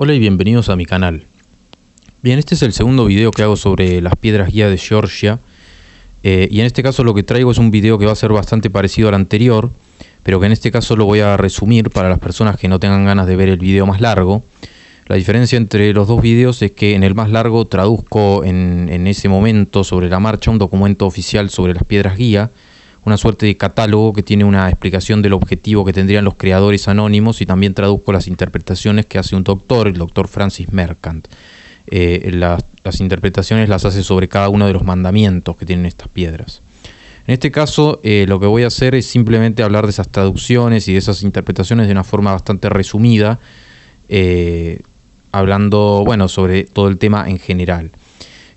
Hola y bienvenidos a mi canal. Bien, este es el segundo video que hago sobre las piedras guía de Georgia. Eh, y en este caso lo que traigo es un video que va a ser bastante parecido al anterior, pero que en este caso lo voy a resumir para las personas que no tengan ganas de ver el video más largo. La diferencia entre los dos videos es que en el más largo traduzco en ese momento sobre la marcha un documento oficial sobre las piedras guía, una suerte de catálogo que tiene una explicación del objetivo que tendrían los creadores anónimos y también traduzco las interpretaciones que hace un doctor, el doctor Francis Mercant. Eh, las, interpretaciones las hace sobre cada uno de los mandamientos que tienen estas piedras. En este caso, eh, lo que voy a hacer es simplemente hablar de esas traducciones y de esas interpretaciones de una forma bastante resumida, eh, hablando, bueno, sobre todo el tema en general.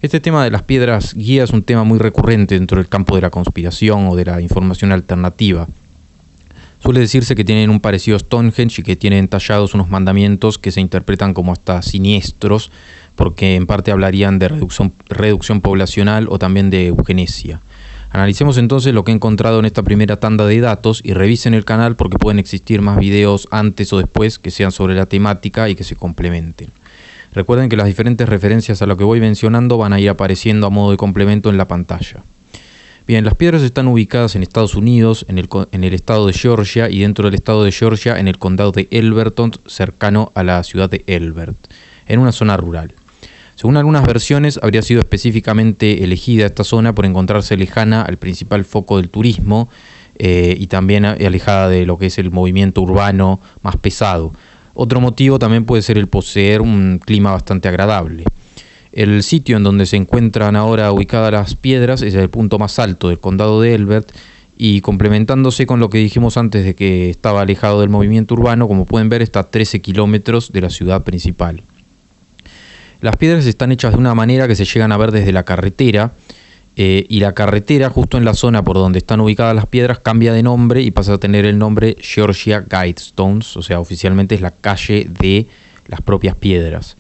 Este tema de las piedras guía es un tema muy recurrente dentro del campo de la conspiración o de la información alternativa. Suele decirse que tienen un parecido Stonehenge y que tienen tallados unos mandamientos que se interpretan como hasta siniestros, porque en parte hablarían de reducción, reducción poblacional o también de eugenesia. Analicemos entonces lo que he encontrado en esta primera tanda de datos y revisen el canal porque pueden existir más videos antes o después que sean sobre la temática y que se complementen. Recuerden que las diferentes referencias a lo que voy mencionando van a ir apareciendo a modo de complemento en la pantalla. Bien, las piedras están ubicadas en Estados Unidos, en el, estado de Georgia y dentro del estado de Georgia en el condado de Elberton, cercano a la ciudad de Elbert, en una zona rural. Según algunas versiones, habría sido específicamente elegida esta zona por encontrarse lejana al principal foco del turismo eh, y también alejada de lo que es el movimiento urbano más pesado, otro motivo también puede ser el poseer un clima bastante agradable. El sitio en donde se encuentran ahora ubicadas las piedras es el punto más alto del condado de Elbert y complementándose con lo que dijimos antes de que estaba alejado del movimiento urbano, como pueden ver está a 13 kilómetros de la ciudad principal. Las piedras están hechas de una manera que se llegan a ver desde la carretera eh, y la carretera justo en la zona por donde están ubicadas las piedras cambia de nombre y pasa a tener el nombre Georgia Guidestones, o sea, oficialmente es la calle de las propias piedras.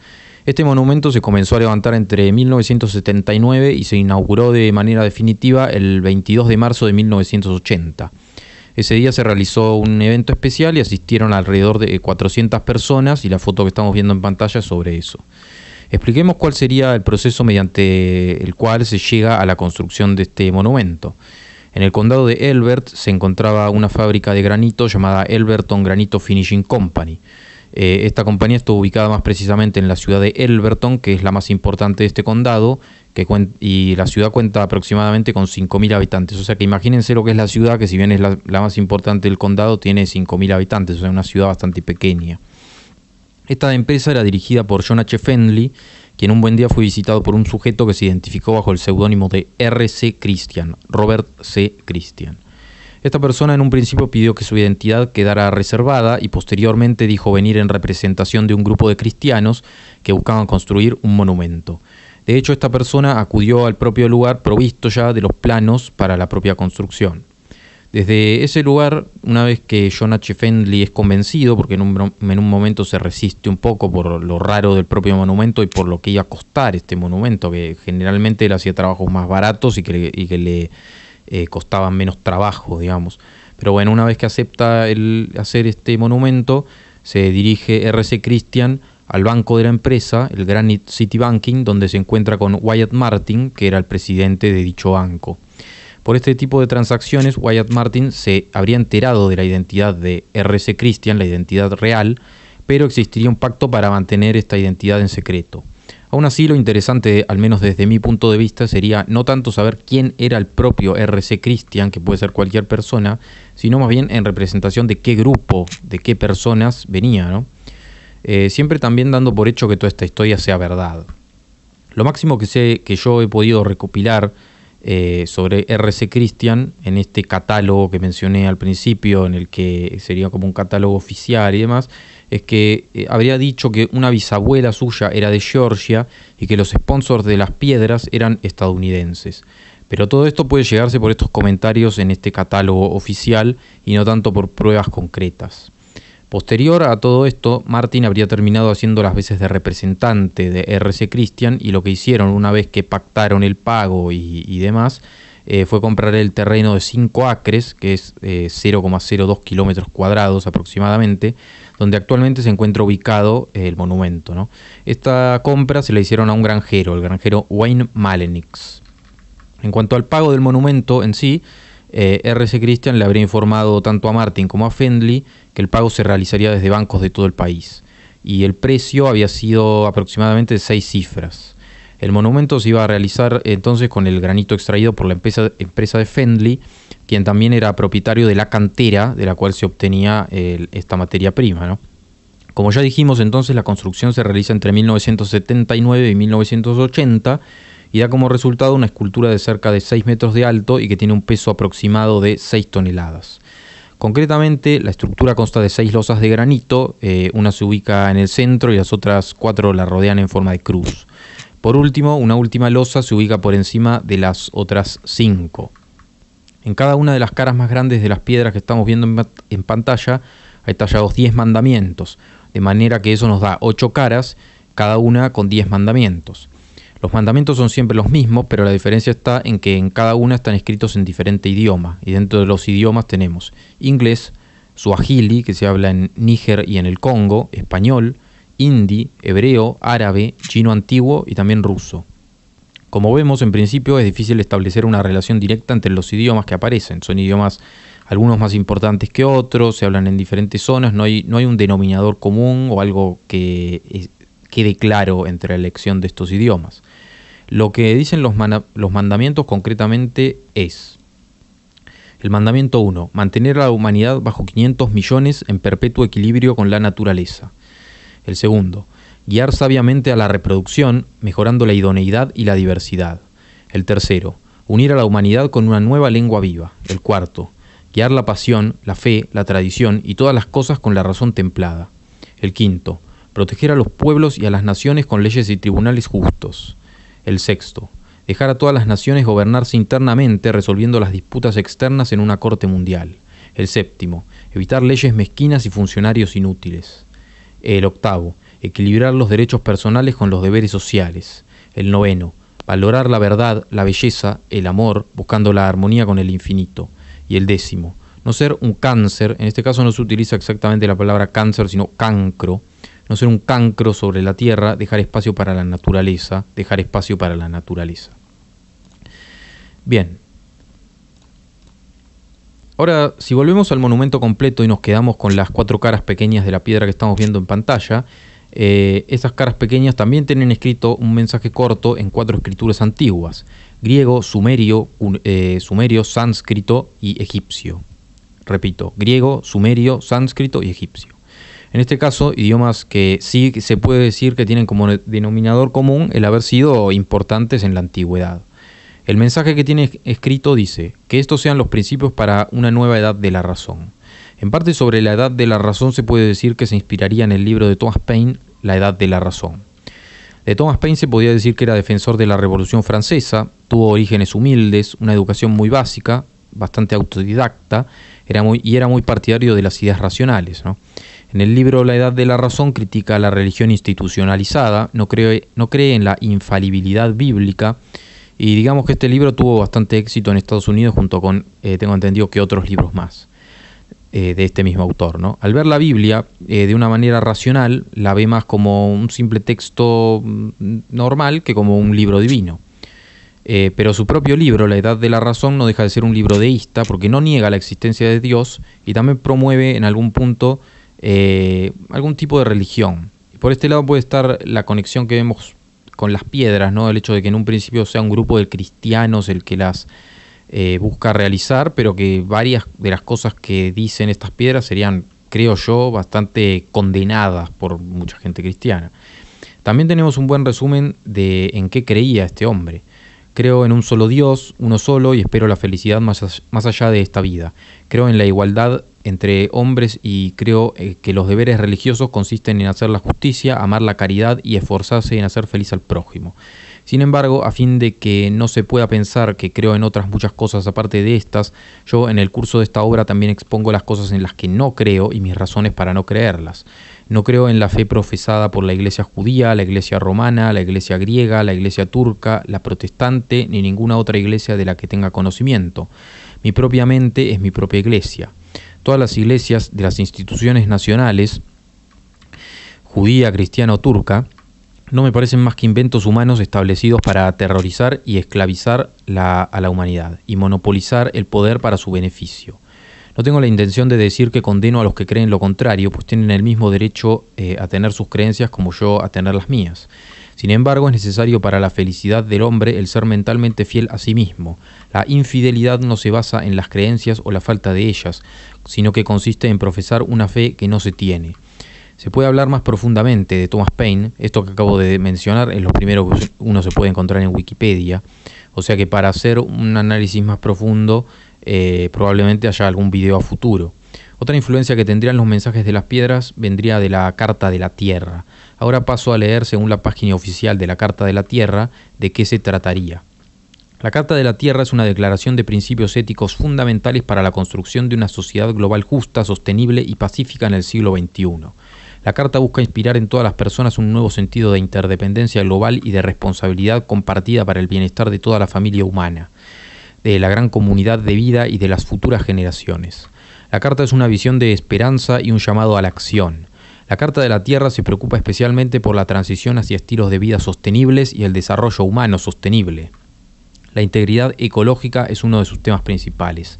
Este monumento se comenzó a levantar entre 1979 y se inauguró de manera definitiva el 22 de marzo de 1980. Ese día se realizó un evento especial y asistieron alrededor de 400 personas y la foto que estamos viendo en pantalla es sobre eso. Expliquemos cuál sería el proceso mediante el cual se llega a la construcción de este monumento. En el condado de Elbert se encontraba una fábrica de granito llamada Elberton Granito Finishing Company. Eh, esta compañía está ubicada más precisamente en la ciudad de Elberton, que es la más importante de este condado, y la ciudad cuenta aproximadamente con 5.000 habitantes. O sea que imagínense lo que es la ciudad, que si bien es la, más importante del condado, tiene 5.000 habitantes, o sea, una ciudad bastante pequeña. Esta empresa era dirigida por John H. Fenley, quien un buen día fue visitado por un sujeto que se identificó bajo el seudónimo de R.C. Christian, Robert C. Christian. Esta persona en un principio pidió que su identidad quedara reservada y posteriormente dijo venir en representación de un grupo de cristianos que buscaban construir un monumento. De hecho, esta persona acudió al propio lugar provisto ya de los planos para la propia construcción. Desde ese lugar, una vez que John H. Fendley es convencido, porque en un, momento se resiste un poco por lo raro del propio monumento y por lo que iba a costar este monumento, que generalmente él hacía trabajos más baratos y que, le eh, costaban menos trabajo, digamos. Pero bueno, una vez que acepta el hacer este monumento, se dirige R.C. Christian al banco de la empresa, el Granite City Banking, donde se encuentra con Wyatt Martin, que era el presidente de dicho banco. Por este tipo de transacciones, Wyatt Martin se habría enterado de la identidad de RC Christian, la identidad real, pero existiría un pacto para mantener esta identidad en secreto. Aún así, lo interesante, al menos desde mi punto de vista, sería no tanto saber quién era el propio RC Christian, que puede ser cualquier persona, sino más bien en representación de qué grupo, de qué personas venía, eh, siempre también dando por hecho que toda esta historia sea verdad. Lo máximo que sé que yo he podido recopilar eh, sobre RC Christian en este catálogo que mencioné al principio, en el que sería como un catálogo oficial y demás, es que eh, habría dicho que una bisabuela suya era de Georgia y que los sponsors de las piedras eran estadounidenses. Pero todo esto puede llegarse por estos comentarios en este catálogo oficial y no tanto por pruebas concretas. Posterior a todo esto, Martin habría terminado haciendo las veces de representante de RC Christian y lo que hicieron una vez que pactaron el pago y, demás eh, fue comprar el terreno de 5 acres, que es 0,02 eh, kilómetros cuadrados aproximadamente, donde actualmente se encuentra ubicado el monumento. Esta compra se la hicieron a un granjero, el granjero Wayne Malenix. En cuanto al pago del monumento en sí, eh, RC Christian le habría informado tanto a Martin como a Fendley que el pago se realizaría desde bancos de todo el país y el precio había sido aproximadamente seis cifras. El monumento se iba a realizar entonces con el granito extraído por la empresa, empresa de Fendley, quien también era propietario de la cantera de la cual se obtenía esta materia prima. Como ya dijimos entonces, la construcción se realiza entre 1979 y 1980 y da como resultado una escultura de cerca de 6 metros de alto y que tiene un peso aproximado de 6 toneladas. Concretamente, la estructura consta de 6 losas de granito, eh, una se ubica en el centro y las otras 4 la rodean en forma de cruz. Por último, una última losa se ubica por encima de las otras cinco. En cada una de las caras más grandes de las piedras que estamos viendo en, en pantalla hay tallados 10 mandamientos, de manera que eso nos da 8 caras, cada una con 10 mandamientos. Los mandamientos son siempre los mismos, pero la diferencia está en que en cada uno están escritos en diferente idioma, y dentro de los idiomas tenemos inglés, suahili, que se habla en Níger y en el Congo, español, hindi, hebreo, árabe, chino antiguo y también ruso. Como vemos, en principio es difícil establecer una relación directa entre los idiomas que aparecen. Son idiomas algunos más importantes que otros, se hablan en diferentes zonas, no hay, un denominador común o algo que quede claro entre la elección de estos idiomas. Lo que dicen los, mandamientos concretamente es, el mandamiento 1, mantener a la humanidad bajo 500 millones en perpetuo equilibrio con la naturaleza. El segundo, guiar sabiamente a la reproducción, mejorando la idoneidad y la diversidad. El tercero, unir a la humanidad con una nueva lengua viva. El cuarto, guiar la pasión, la fe, la tradición y todas las cosas con la razón templada. El quinto, proteger a los pueblos y a las naciones con leyes y tribunales justos. El sexto, dejar a todas las naciones gobernarse internamente resolviendo las disputas externas en una corte mundial. El séptimo, evitar leyes mezquinas y funcionarios inútiles. El octavo, equilibrar los derechos personales con los deberes sociales. El noveno, valorar la verdad, la belleza, el amor, buscando la armonía con el infinito. Y el décimo, no ser un cáncer, en este caso no se utiliza exactamente la palabra cáncer, sino cancro, no ser un cancro sobre la tierra, dejar espacio para la naturaleza, dejar espacio para la naturaleza. Bien. Ahora, si volvemos al monumento completo y nos quedamos con las cuatro caras pequeñas de la piedra que estamos viendo en pantalla, eh, esas caras pequeñas también tienen escrito un mensaje corto en cuatro escrituras antiguas, griego, sumerio, eh, sumerio, sánscrito y egipcio. Repito, griego, sumerio, sánscrito y egipcio. En este caso, idiomas que sí se puede decir que tienen como denominador común el haber sido importantes en la antigüedad. El mensaje que tiene escrito dice que estos sean los principios para una nueva edad de la razón. En parte sobre la edad de la razón se puede decir que se inspiraría en el libro de Thomas Paine, La edad de la razón. De Thomas Paine se podía decir que era defensor de la Revolución Francesa, tuvo orígenes humildes, una educación muy básica, bastante autodidacta, era y era muy partidario de las ideas racionales. ¿no? En el libro La Edad de la Razón critica a la religión institucionalizada, no cree, no cree en la infalibilidad bíblica y digamos que este libro tuvo bastante éxito en Estados Unidos junto con, eh, tengo entendido que otros libros más eh, de este mismo autor. ¿no? Al ver la Biblia eh, de una manera racional, la ve más como un simple texto mm, normal que como un libro divino. pero su propio libro, La Edad de la Razón, no deja de ser un libro deísta porque no niega la existencia de Dios y también promueve en algún punto eh, algún tipo de religión. Por este lado puede estar la conexión que vemos con las piedras, ¿no? El hecho de que en un principio sea un grupo de cristianos el que las eh, busca realizar, pero que varias de las cosas que dicen estas piedras serían, creo yo, bastante condenadas por mucha gente cristiana. También tenemos un buen resumen de en qué creía este hombre. Creo en un solo Dios, uno solo, y espero la felicidad más, allá de esta vida. Creo en la igualdad entre hombres y creo eh, que los deberes religiosos consisten en hacer la justicia, amar la caridad y esforzarse en hacer feliz al prójimo. Sin embargo, a fin de que no se pueda pensar que creo en otras muchas cosas aparte de estas, yo en el curso de esta obra también expongo las cosas en las que no creo y mis razones para no creerlas. No creo en la fe profesada por la iglesia judía, la iglesia romana, la iglesia griega, la iglesia turca, la protestante, ni ninguna otra iglesia de la que tenga conocimiento. Mi propia mente es mi propia iglesia todas las iglesias de las instituciones nacionales, judía, cristiana o turca, no me parecen más que inventos humanos establecidos para aterrorizar y esclavizar a la humanidad y monopolizar el poder para su beneficio. No tengo la intención de decir que condeno a los que creen lo contrario, pues tienen el mismo derecho eh, a tener sus creencias como yo a tener las mías. Sin embargo, es necesario para la felicidad del hombre el ser mentalmente fiel a sí mismo. La infidelidad no se basa en las creencias o la falta de ellas, sino que consiste en profesar una fe que no se tiene. Se puede hablar más profundamente de Thomas Paine, esto que acabo de mencionar es lo primero que uno se puede encontrar en Wikipedia, o sea que para hacer un análisis más profundo eh, probablemente haya algún video a futuro. Otra influencia que tendrían los mensajes de las piedras vendría de la Carta de la Tierra, Ahora paso a leer según la página oficial de la Carta de la Tierra de qué se trataría. La Carta de la Tierra es una declaración de principios éticos fundamentales para la construcción de una sociedad global justa, sostenible y pacífica en el siglo XXI. La Carta busca inspirar en todas las personas un nuevo sentido de interdependencia global y de responsabilidad compartida para el bienestar de toda la familia humana, de la gran comunidad de vida y de las futuras generaciones. La Carta es una visión de esperanza y un llamado a la acción. La Carta de la Tierra se preocupa especialmente por la transición hacia estilos de vida sostenibles y el desarrollo humano sostenible. La integridad ecológica es uno de sus temas principales.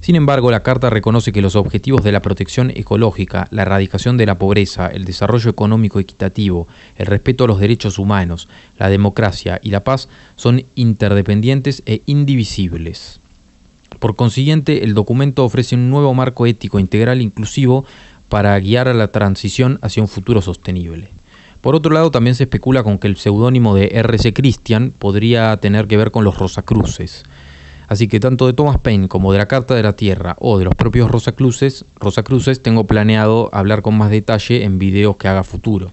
Sin embargo, la Carta reconoce que los objetivos de la protección ecológica, la erradicación de la pobreza, el desarrollo económico equitativo, el respeto a los derechos humanos, la democracia y la paz son interdependientes e indivisibles. Por consiguiente, el documento ofrece un nuevo marco ético integral e inclusivo para guiar a la transición hacia un futuro sostenible. Por otro lado, también se especula con que el seudónimo de R.C. Christian podría tener que ver con los Rosacruces. Así que tanto de Thomas Paine como de la Carta de la Tierra o de los propios Rosacruces, Rosacruces tengo planeado hablar con más detalle en videos que haga futuro.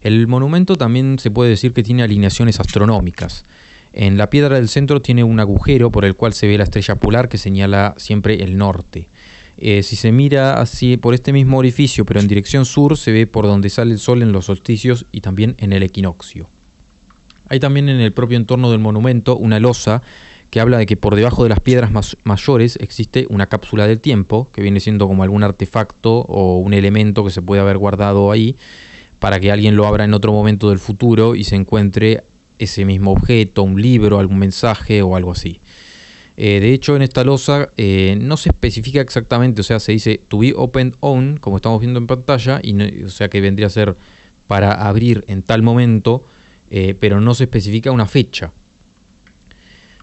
El monumento también se puede decir que tiene alineaciones astronómicas. En la piedra del centro tiene un agujero por el cual se ve la estrella polar que señala siempre el norte. Eh, si se mira así por este mismo orificio, pero en dirección sur, se ve por donde sale el sol en los solsticios y también en el equinoccio. Hay también en el propio entorno del monumento una losa que habla de que por debajo de las piedras mayores existe una cápsula del tiempo, que viene siendo como algún artefacto o un elemento que se puede haber guardado ahí, para que alguien lo abra en otro momento del futuro y se encuentre ese mismo objeto, un libro, algún mensaje o algo así. Eh, de hecho, en esta losa eh, no se especifica exactamente, o sea, se dice to be opened on, como estamos viendo en pantalla, y o sea que vendría a ser para abrir en tal momento, eh, pero no se especifica una fecha.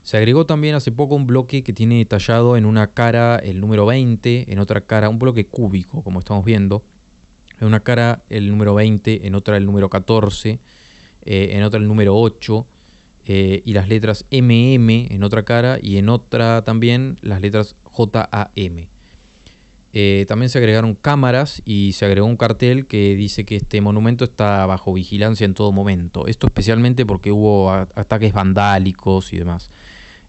Se agregó también hace poco un bloque que tiene tallado en una cara el número 20, en otra cara un bloque cúbico, como estamos viendo. En una cara el número 20, en otra el número 14, en otra el número 8 eh, y las letras MM en otra cara y en otra también las letras JAM. Eh, también se agregaron cámaras y se agregó un cartel que dice que este monumento está bajo vigilancia en todo momento. Esto especialmente porque hubo ataques vandálicos y demás.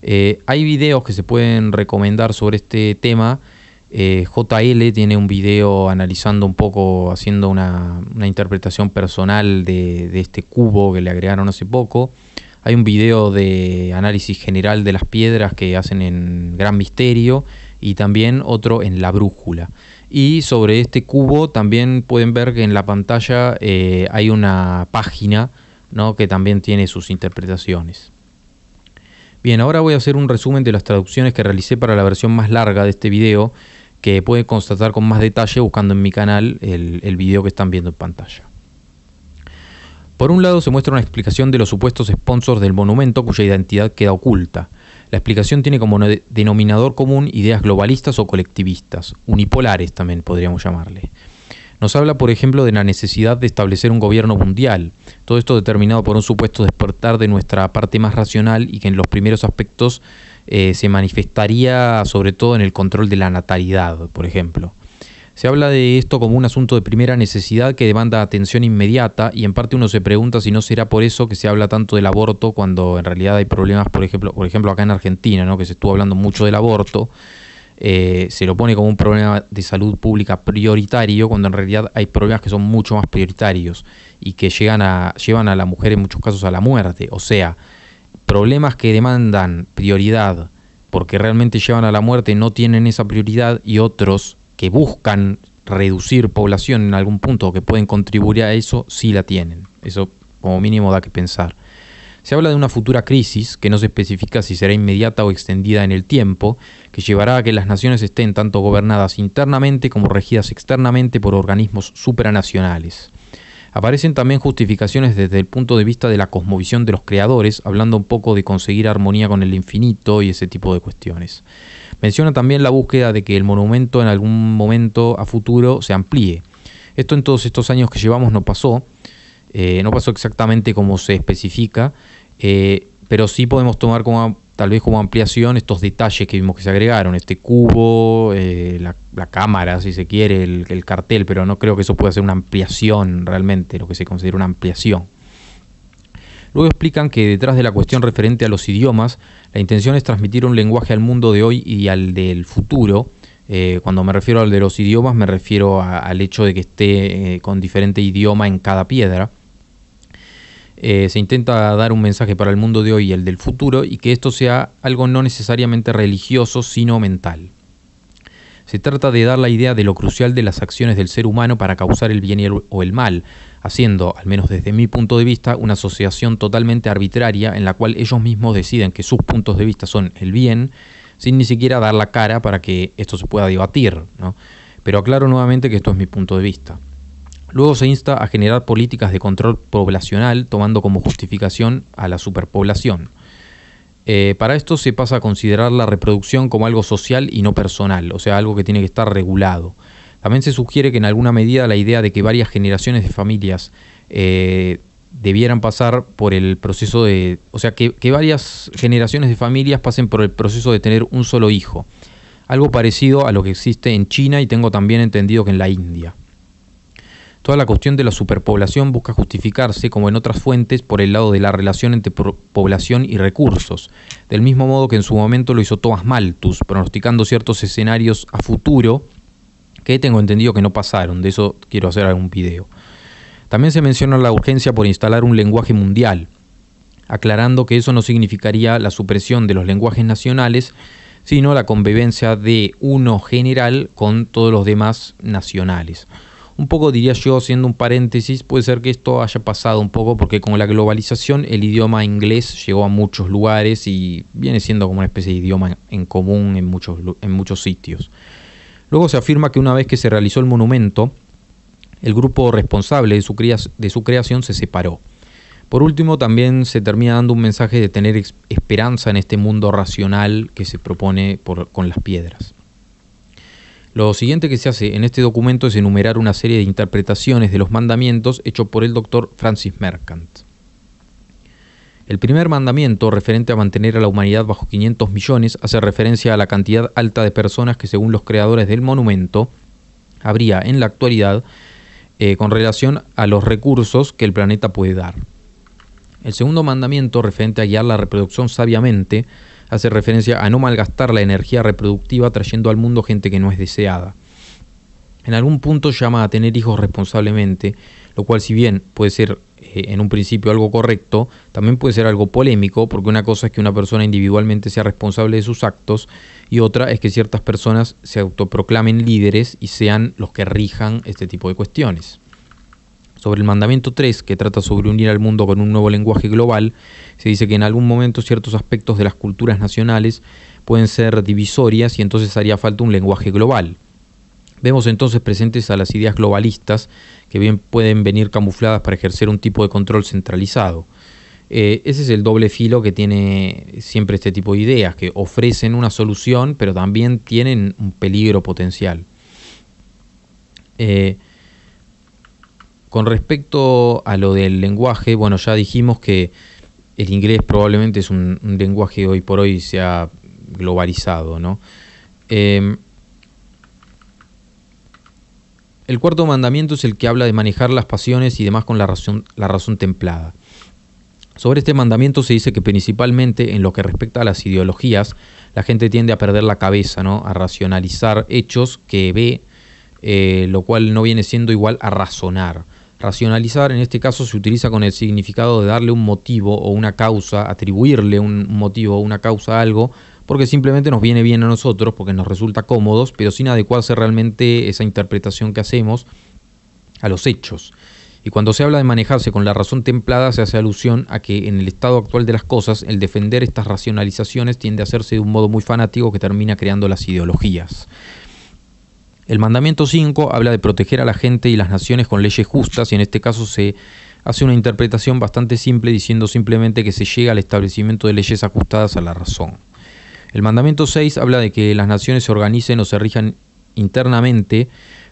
Eh, hay videos que se pueden recomendar sobre este tema. JL tiene un video analizando un poco, haciendo una, interpretación personal de, este cubo que le agregaron hace poco. Hay un video de análisis general de las piedras que hacen en Gran Misterio y también otro en La Brújula. Y sobre este cubo también pueden ver que en la pantalla eh, hay una página ¿no? que también tiene sus interpretaciones. Bien, ahora voy a hacer un resumen de las traducciones que realicé para la versión más larga de este video, que pueden constatar con más detalle buscando en mi canal el video que están viendo en pantalla. Por un lado se muestra una explicación de los supuestos sponsors del monumento cuya identidad queda oculta. La explicación tiene como denominador común ideas globalistas o colectivistas, unipolares también podríamos llamarle. Nos habla, por ejemplo, de la necesidad de establecer un gobierno mundial, todo esto determinado por un supuesto despertar de nuestra parte más racional y que en los primeros aspectos eh, se manifestaría sobre todo en el control de la natalidad, por ejemplo. Se habla de esto como un asunto de primera necesidad que demanda atención inmediata y en parte uno se pregunta si no será por eso que se habla tanto del aborto cuando en realidad hay problemas, por ejemplo, por ejemplo acá en Argentina, ¿no? que se estuvo hablando mucho del aborto, eh, se lo pone como un problema de salud pública prioritario cuando en realidad hay problemas que son mucho más prioritarios y que llegan a, llevan a la mujer en muchos casos a la muerte. O sea, problemas que demandan prioridad porque realmente llevan a la muerte no tienen esa prioridad y otros que buscan reducir población en algún punto o que pueden contribuir a eso, sí la tienen. Eso como mínimo da que pensar. Se habla de una futura crisis que no se especifica si será inmediata o extendida en el tiempo, que llevará a que las naciones estén tanto gobernadas internamente como regidas externamente por organismos supranacionales. Aparecen también justificaciones desde el punto de vista de la cosmovisión de los creadores, hablando un poco de conseguir armonía con el infinito y ese tipo de cuestiones. Menciona también la búsqueda de que el monumento en algún momento a futuro se amplíe. Esto en todos estos años que llevamos no pasó, eh, no pasó exactamente como se especifica, eh, pero sí podemos tomar como tal vez como ampliación estos detalles que vimos que se agregaron, este cubo, eh, la, cámara, si se quiere, el, cartel, pero no creo que eso pueda ser una ampliación realmente, lo que se considera una ampliación. Luego explican que detrás de la cuestión referente a los idiomas, la intención es transmitir un lenguaje al mundo de hoy y al del futuro. Eh, cuando me refiero al de los idiomas, me refiero al hecho de que esté eh, con diferente idioma en cada piedra. Eh, se intenta dar un mensaje para el mundo de hoy y el del futuro y que esto sea algo no necesariamente religioso, sino mental. Se trata de dar la idea de lo crucial de las acciones del ser humano para causar el bien o el mal, haciendo, al menos desde mi punto de vista, una asociación totalmente arbitraria en la cual ellos mismos deciden que sus puntos de vista son el bien, sin ni siquiera dar la cara para que esto se pueda debatir. Pero aclaro nuevamente que esto es mi punto de vista. Luego se insta a generar políticas de control poblacional tomando como justificación a la superpoblación. Eh, para esto se pasa a considerar la reproducción como algo social y no personal, o sea, algo que tiene que estar regulado. También se sugiere que en alguna medida la idea de que varias generaciones de familias eh, debieran pasar por el proceso de, o sea, que, varias generaciones de familias pasen por el proceso de tener un solo hijo. Algo parecido a lo que existe en China y tengo también entendido que en la India. Toda la cuestión de la superpoblación busca justificarse, como en otras fuentes, por el lado de la relación entre población y recursos, del mismo modo que en su momento lo hizo Thomas Malthus, pronosticando ciertos escenarios a futuro que tengo entendido que no pasaron, de eso quiero hacer algún video. También se menciona la urgencia por instalar un lenguaje mundial, aclarando que eso no significaría la supresión de los lenguajes nacionales, sino la convivencia de uno general con todos los demás nacionales. Un poco diría yo, siendo un paréntesis, puede ser que esto haya pasado un poco porque con la globalización el idioma inglés llegó a muchos lugares y viene siendo como una especie de idioma en común en muchos, en muchos sitios. Luego se afirma que una vez que se realizó el monumento, el grupo responsable de su, creación se separó. Por último, también se termina dando un mensaje de tener esperanza en este mundo racional que se propone con las piedras. Lo siguiente que se hace en este documento es enumerar una serie de interpretaciones de los mandamientos hechos por el doctor Francis Mercant. El primer mandamiento, referente a mantener a la humanidad bajo 500 millones, hace referencia a la cantidad alta de personas que, según los creadores del monumento, habría en la actualidad eh, con relación a los recursos que el planeta puede dar. El segundo mandamiento, referente a guiar la reproducción sabiamente, hace referencia a no malgastar la energía reproductiva trayendo al mundo gente que no es deseada. En algún punto llama a tener hijos responsablemente, lo cual si bien puede ser eh, en un principio algo correcto, también puede ser algo polémico, porque una cosa es que una persona individualmente sea responsable de sus actos y otra es que ciertas personas se autoproclamen líderes y sean los que rijan este tipo de cuestiones sobre el mandamiento 3, que trata sobre unir al mundo con un nuevo lenguaje global, se dice que en algún momento ciertos aspectos de las culturas nacionales pueden ser divisorias y entonces haría falta un lenguaje global. Vemos entonces presentes a las ideas globalistas que bien pueden venir camufladas para ejercer un tipo de control centralizado. Eh, ese es el doble filo que tiene siempre este tipo de ideas, que ofrecen una solución pero también tienen un peligro potencial. Eh, con respecto a lo del lenguaje, bueno, ya dijimos que el inglés probablemente es un, lenguaje lenguaje hoy por hoy se ha globalizado, ¿no? Em, el cuarto mandamiento es el que habla de manejar las pasiones y demás con la razón, la razón templada. Sobre este mandamiento se dice que principalmente en lo que respecta a las ideologías, la gente tiende a perder la cabeza, a racionalizar hechos que ve, eh, lo cual no viene siendo igual a razonar. Racionalizar en este caso se utiliza con el significado de darle un motivo o una causa, atribuirle un motivo o una causa a algo, porque simplemente nos viene bien a nosotros, porque nos resulta cómodos, pero sin adecuarse realmente esa interpretación que hacemos a los hechos. Y cuando se habla de manejarse con la razón templada se hace alusión a que en el estado actual de las cosas el defender estas racionalizaciones tiende a hacerse de un modo muy fanático que termina creando las ideologías. El mandamiento 5 habla de proteger a la gente y las naciones con leyes justas y en este caso se hace una interpretación bastante simple diciendo simplemente que se llega al establecimiento de leyes ajustadas a la razón. El mandamiento 6 habla de que las naciones se organicen o se rijan internamente,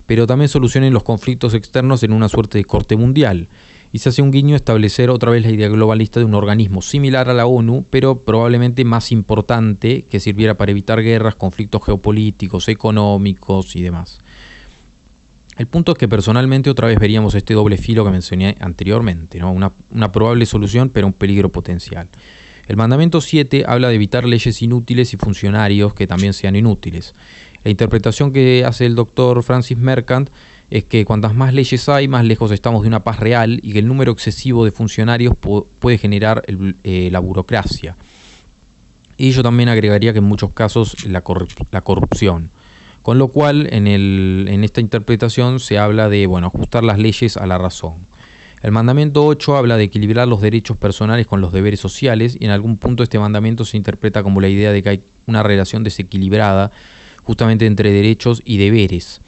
pero también solucionen los conflictos externos en una suerte de corte mundial y se hace un guiño a establecer otra vez la idea globalista de un organismo similar a la ONU, pero probablemente más importante, que sirviera para evitar guerras, conflictos geopolíticos, económicos y demás. El punto es que personalmente otra vez veríamos este doble filo que mencioné anteriormente, ¿no? una, una probable solución pero un peligro potencial. El mandamiento 7 habla de evitar leyes inútiles y funcionarios que también sean inútiles. La interpretación que hace el doctor Francis Mercant es que cuantas más leyes hay, más lejos estamos de una paz real y que el número excesivo de funcionarios puede generar eh, la burocracia. Y yo también agregaría que en muchos casos la, corrupción. Con lo cual, en, el, en esta interpretación se habla de bueno, ajustar las leyes a la razón. El mandamiento 8 habla de equilibrar los derechos personales con los deberes sociales y en algún punto este mandamiento se interpreta como la idea de que hay una relación desequilibrada justamente entre derechos y deberes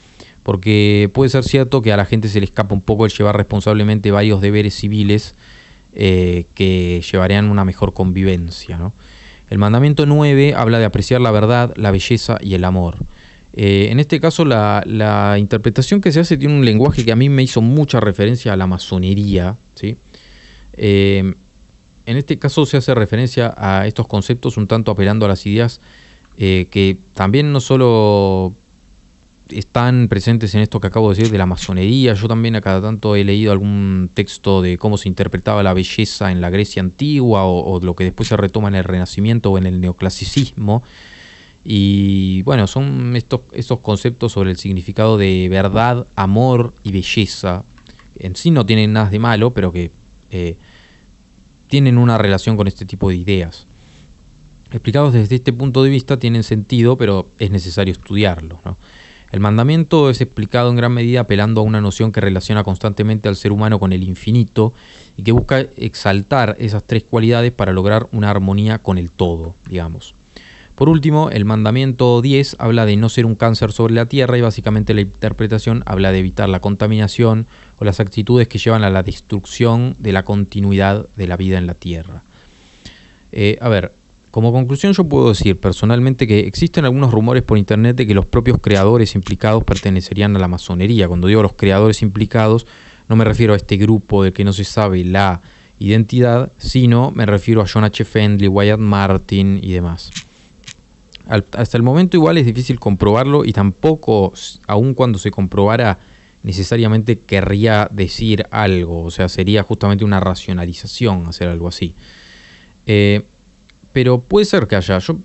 porque puede ser cierto que a la gente se le escapa un poco el llevar responsablemente varios deberes civiles eh, que llevarían una mejor convivencia. El mandamiento 9 habla de apreciar la verdad, la belleza y el amor. Eh, en este caso, la, interpretación que se hace tiene un lenguaje que a mí me hizo mucha referencia a la masonería. ¿sí? Eh, en este caso se hace referencia a estos conceptos un tanto apelando a las ideas que también no solo están presentes en esto que acabo de decir de la masonería. Yo también a cada tanto he leído algún texto de cómo se interpretaba la belleza en la Grecia antigua o, lo que después se retoma en el Renacimiento o en el neoclasicismo. Y bueno, son estos, conceptos sobre el significado de verdad, amor y belleza. En sí no tienen nada de malo, pero que eh, tienen una relación con este tipo de ideas. Explicados desde este punto de vista tienen sentido, pero es necesario estudiarlos. El mandamiento es explicado en gran medida apelando a una noción que relaciona constantemente al ser humano con el infinito y que busca exaltar esas tres cualidades para lograr una armonía con el todo, digamos. Por último, el mandamiento 10 habla de no ser un cáncer sobre la tierra y básicamente la interpretación habla de evitar la contaminación o las actitudes que llevan a la destrucción de la continuidad de la vida en la tierra. Eh, a ver, como conclusión yo puedo decir personalmente que existen algunos rumores por internet de que los propios creadores implicados pertenecerían a la masonería. Cuando digo los creadores implicados, no me refiero a este grupo del que no se sabe la identidad, sino me refiero a John H. Fendley, Wyatt Martin y demás. hasta el momento igual es difícil comprobarlo y tampoco, aun cuando se comprobara, necesariamente querría decir algo, o sea, sería justamente una racionalización hacer algo así. Eh, pero puede ser que haya, yo mm,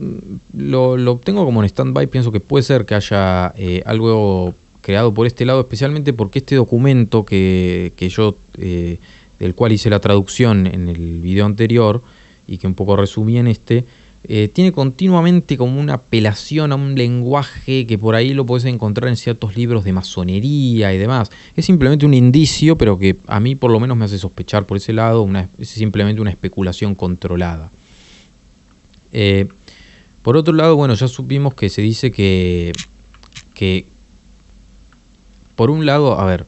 lo, tengo como en stand-by, pienso que puede ser que haya eh, algo creado por este lado, especialmente porque este documento que, que yo, eh, del cual hice la traducción en el video anterior y que un poco resumí en este, eh, tiene continuamente como una apelación a un lenguaje que por ahí lo puedes encontrar en ciertos libros de masonería y demás. Es simplemente un indicio, pero que a mí por lo menos me hace sospechar por ese lado, es simplemente una especulación controlada. Eh, por otro lado, bueno, ya supimos que se dice que, que, por un lado, a ver,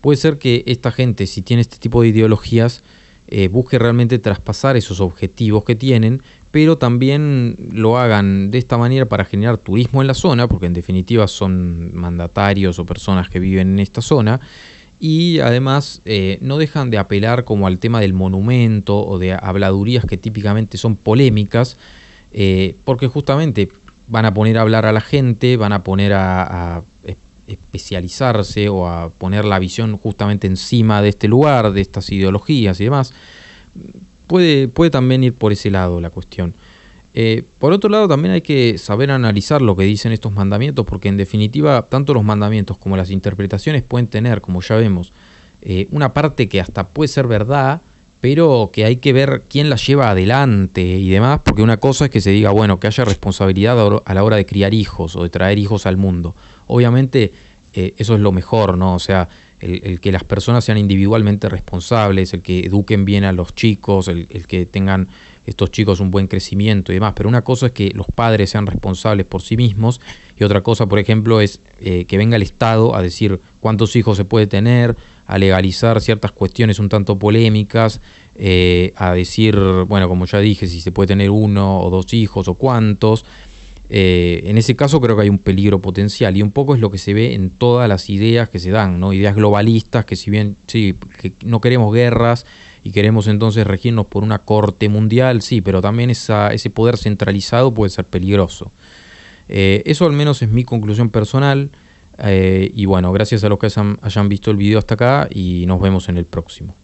puede ser que esta gente, si tiene este tipo de ideologías, eh, busque realmente traspasar esos objetivos que tienen, pero también lo hagan de esta manera para generar turismo en la zona, porque en definitiva son mandatarios o personas que viven en esta zona, y además eh, no dejan de apelar como al tema del monumento o de habladurías que típicamente son polémicas, eh, porque justamente van a poner a hablar a la gente, van a poner a, a especializarse o a poner la visión justamente encima de este lugar, de estas ideologías y demás. Puede, puede también ir por ese lado la cuestión. Eh, por otro lado, también hay que saber analizar lo que dicen estos mandamientos, porque en definitiva, tanto los mandamientos como las interpretaciones pueden tener, como ya vemos, eh, una parte que hasta puede ser verdad, pero que hay que ver quién la lleva adelante y demás, porque una cosa es que se diga, bueno, que haya responsabilidad a la hora de criar hijos o de traer hijos al mundo. Obviamente, eh, eso es lo mejor, ¿no? O sea, el, que las personas sean individualmente responsables, el que eduquen bien a los chicos, el, que tengan estos chicos un buen crecimiento y demás. Pero una cosa es que los padres sean responsables por sí mismos y otra cosa, por ejemplo, es eh, que venga el Estado a decir cuántos hijos se puede tener, a legalizar ciertas cuestiones un tanto polémicas, eh, a decir, bueno, como ya dije, si se puede tener uno o dos hijos o cuántos. Eh, en ese caso creo que hay un peligro potencial y un poco es lo que se ve en todas las ideas que se dan, ¿no? Ideas globalistas que si bien, sí, no queremos guerras y queremos entonces regirnos por una corte mundial, sí, pero también ese poder centralizado puede ser peligroso. Eh, eso al menos es mi conclusión personal eh, y bueno, gracias a los que hayan, hayan visto el video hasta acá y nos vemos en el próximo.